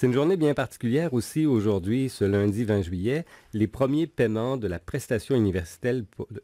C'est une journée bien particulière aussi aujourd'hui, ce lundi 20 juillet, les premiers paiements de la prestation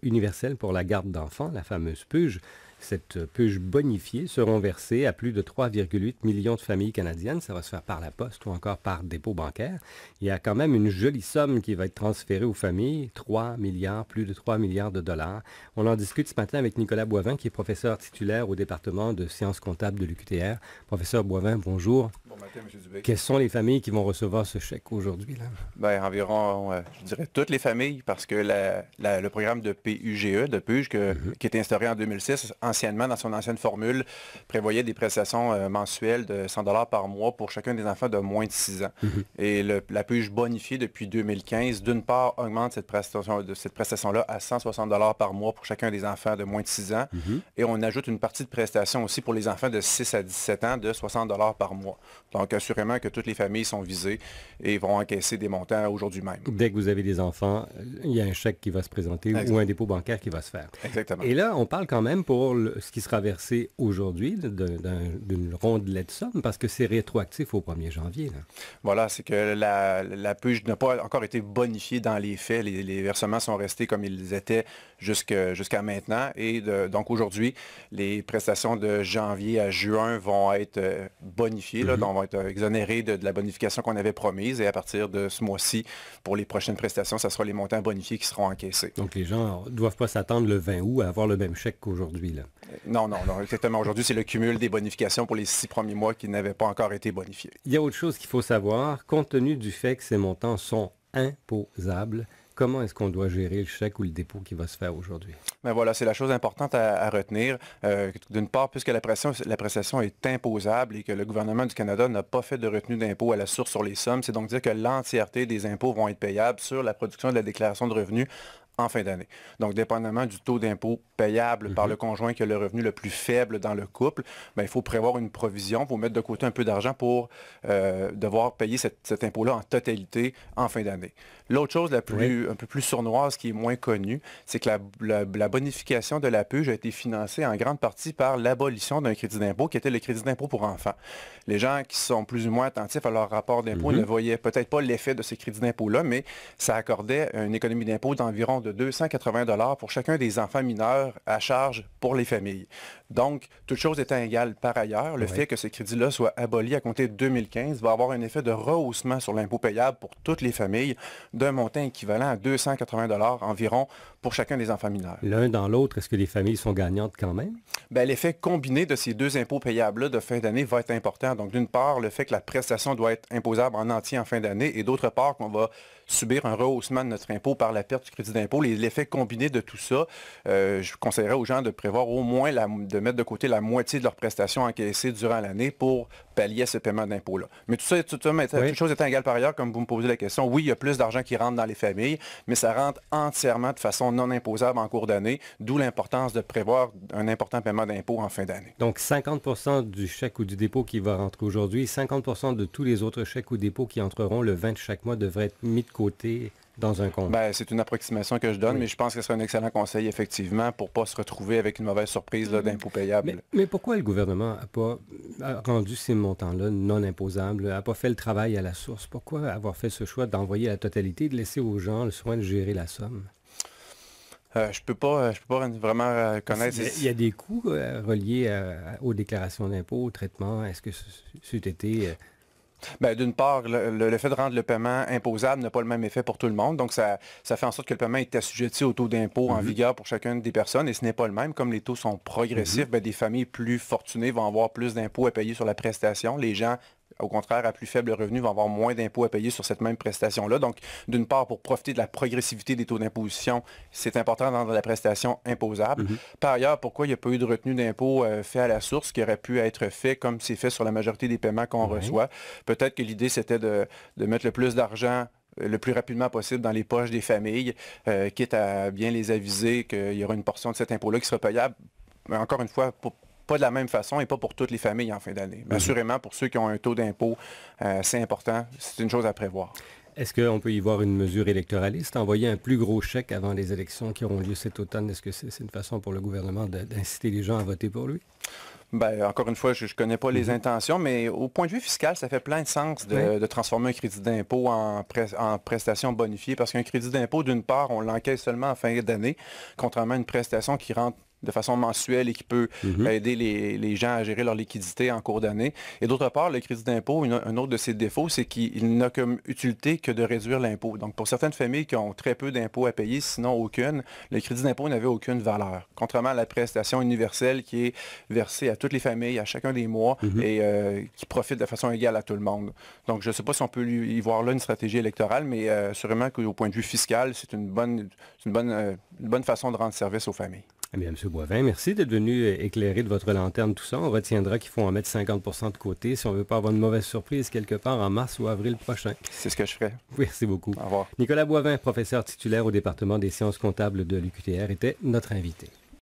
universelle pour, la garde d'enfants, la fameuse PUGE, cette puge bonifiée seront versées à plus de 3,8 millions de familles canadiennes. Ça va se faire par la poste ou encore par dépôt bancaire. Il y a quand même une jolie somme qui va être transférée aux familles, 3 milliards, plus de 3 milliards de dollars. On en discute ce matin avec Nicolas Boivin, qui est professeur titulaire au département de sciences comptables de l'UQTR. Professeur Boivin, bonjour. Bon matin, M. Dubé. Quelles sont les familles qui vont recevoir ce chèque aujourd'hui? Bien, environ, euh, je dirais, toutes les familles, parce que le programme de PUGE, de PUGE, mm-hmm. qui est instauré en 2006, en anciennement, dans son ancienne formule, prévoyait des prestations euh, mensuelles de 100 par mois pour chacun des enfants de moins de 6 ans. Mhm. Et la PUJ bonifiée depuis 2015, d'une part, augmente cette prestation-là cette prestation -là à 160 par mois pour chacun des enfants de moins de 6 ans. Mhm. Et on ajoute une partie de prestation aussi pour les enfants de 6 à 17 ans de 60 par mois. Donc, assurément que toutes les familles sont visées et vont encaisser des montants aujourd'hui même. Dès que vous avez des enfants, il y a un chèque qui va se présenter ou un dépôt bancaire qui va se faire. Exactement. Et là, on parle quand même pour ce qui sera versé aujourd'hui d'une rondelette de somme parce que c'est rétroactif au 1er janvier. Voilà, c'est que la, la PUGE n'a pas encore été bonifiée dans les faits. Les, versements sont restés comme ils étaient jusqu'à maintenant. Et donc aujourd'hui, les prestations de janvier à juin vont être euh, bonifiées, mm-hmm. On va être exonérées de, la bonification qu'on avait promise. Et à partir de ce mois-ci, pour les prochaines prestations, ce sera les montants bonifiés qui seront encaissés. Donc les gens ne doivent pas s'attendre le 20 août à avoir le même chèque qu'aujourd'hui. Non, non, non, exactement. Aujourd'hui, c'est le cumul des bonifications pour les six premiers mois qui n'avaient pas encore été bonifiés. Il y a autre chose qu'il faut savoir. Compte tenu du fait que ces montants sont imposables, comment est-ce qu'on doit gérer le chèque ou le dépôt qui va se faire aujourd'hui? Ben voilà, c'est la chose importante à, retenir. Euh, d'une part, puisque la prestation est imposable et que le gouvernement du Canada n'a pas fait de retenue d'impôt à la source sur les sommes, c'est donc dire que l'entièreté des impôts vont être payables sur la production de la déclaration de revenus en fin d'année. Donc, dépendamment du taux d'impôt payable par mhm. le conjoint qui a le revenu le plus faible dans le couple, ben, il faut prévoir une provision, pour mettre de côté un peu d'argent pour euh, devoir payer cet impôt-là en totalité en fin d'année. L'autre chose un peu plus sournoise, qui est moins connue, c'est que la, bonification de la PUGE a été financée en grande partie par l'abolition d'un crédit d'impôt qui était le crédit d'impôt pour enfants. Les gens qui sont plus ou moins attentifs à leur rapport d'impôt mhm. ne voyaient peut-être pas l'effet de ces crédit d'impôt-là, mais ça accordait une économie d'impôt d'environ de 280 dollars pour chacun des enfants mineurs à charge pour les familles. Donc, toute chose étant égale par ailleurs, le fait que ce crédit-là soit aboli à compter de 2015 va avoir un effet de rehaussement sur l'impôt payable pour toutes les familles d'un montant équivalent à 280 dollars environ pour chacun des enfants mineurs. L'un dans l'autre, est-ce que les familles sont gagnantes quand même? Bien, l'effet combiné de ces deux impôts payables de fin d'année va être important. Donc, d'une part, le fait que la prestation doit être imposable en entier en fin d'année et d'autre part qu'on va subir un rehaussement de notre impôt par la perte du crédit d'impôt. L'effet combiné de tout ça, euh, je conseillerais aux gens de prévoir au moins de mettre de côté la moitié de leurs prestations encaissées durant l'année pour pallier ce paiement d'impôt-là. Mais tout ça, tout ça mais, toute chose étant égale par ailleurs, comme vous me posez la question, oui, il y a plus d'argent qui rentre dans les familles, mais ça rentre entièrement de façon non imposable en cours d'année, d'où l'importance de prévoir un important paiement d'impôt en fin d'année. Donc 50 du chèque ou du dépôt qui va rentrer aujourd'hui, 50 de tous les autres chèques ou dépôts qui entreront le 20 chaque mois devraient être mis côté dans un compte. Ben, c'est une approximation que je donne, mais je pense que ce serait un excellent conseil, effectivement, pour ne pas se retrouver avec une mauvaise surprise mm. d'impôts payable. Mais, pourquoi le gouvernement n'a pas rendu ces montants-là non imposables, n'a pas fait le travail à la source? Pourquoi avoir fait ce choix d'envoyer la totalité, de laisser aux gens le soin de gérer la somme? Euh, je peux pas, euh, je peux pas vraiment euh, connaître. Il y, a des coûts reliés aux déclarations d'impôts, au traitement. Est-ce que c'est été ben, d'une part, le, fait de rendre le paiement imposable n'a pas le même effet pour tout le monde. Donc, ça, fait en sorte que le paiement est assujetti au taux d'impôt en mhm. vigueur pour chacune des personnes et ce n'est pas le même. Comme les taux sont mhm. progressifs, ben, des familles plus fortunées vont avoir plus d'impôts à payer sur la prestation. Les gens au contraire, à plus faible revenu, va avoir moins d'impôts à payer sur cette même prestation-là. Donc, d'une part, pour profiter de la progressivité des taux d'imposition, c'est important dans la prestation imposable. Mhm. Par ailleurs, pourquoi il n'y a pas eu de retenue d'impôts euh, fait à la source qui aurait pu être fait comme c'est fait sur la majorité des paiements qu'on reçoit? Peut-être que l'idée, c'était de, mettre le plus d'argent euh, le plus rapidement possible dans les poches des familles, euh, quitte à bien les aviser qu'il y aura une portion de cet impôt-là qui sera payable, encore une fois, pour, pas de la même façon et pas pour toutes les familles en fin d'année. Mais mhm. assurément, pour ceux qui ont un taux d'impôt, euh, c'est important, c'est une chose à prévoir. Est-ce qu'on peut y voir une mesure électoraliste, envoyer un plus gros chèque avant les élections qui auront lieu cet automne? Est-ce que c'est une façon pour le gouvernement d'inciter les gens à voter pour lui? Bien, encore une fois, je ne connais pas les mhm. intentions, mais au point de vue fiscal, ça fait plein de sens de, transformer un crédit d'impôt en, prestation bonifiée, parce qu'un crédit d'impôt, d'une part, on l'encaisse seulement en fin d'année, contrairement à une prestation qui rentre de façon mensuelle et qui peut mhm. aider les, gens à gérer leur liquidité en cours d'année. Et d'autre part, le crédit d'impôt, un autre de ses défauts, c'est qu'il n'a comme utilité que de réduire l'impôt. Donc, pour certaines familles qui ont très peu d'impôts à payer, sinon aucune, le crédit d'impôt n'avait aucune valeur. Contrairement à la prestation universelle qui est versée à toutes les familles, à chacun des mois, mhm. et euh, qui profite de façon égale à tout le monde. Donc, je ne sais pas si on peut y voir là une stratégie électorale, mais euh, sûrement qu'au point de vue fiscal, c'est une bonne, bonne, euh, une bonne façon de rendre service aux familles. Eh bien, M. Boivin, merci d'être venu euh, éclairer de votre lanterne tout ça. On retiendra qu'il faut en mettre 50 de côté si on ne veut pas avoir une mauvaise surprise quelque part en mars ou avril prochain. C'est ce que je ferai. Merci beaucoup. Au revoir. Nicolas Boivin, professeur titulaire au département des sciences comptables de l'UQTR, était notre invité.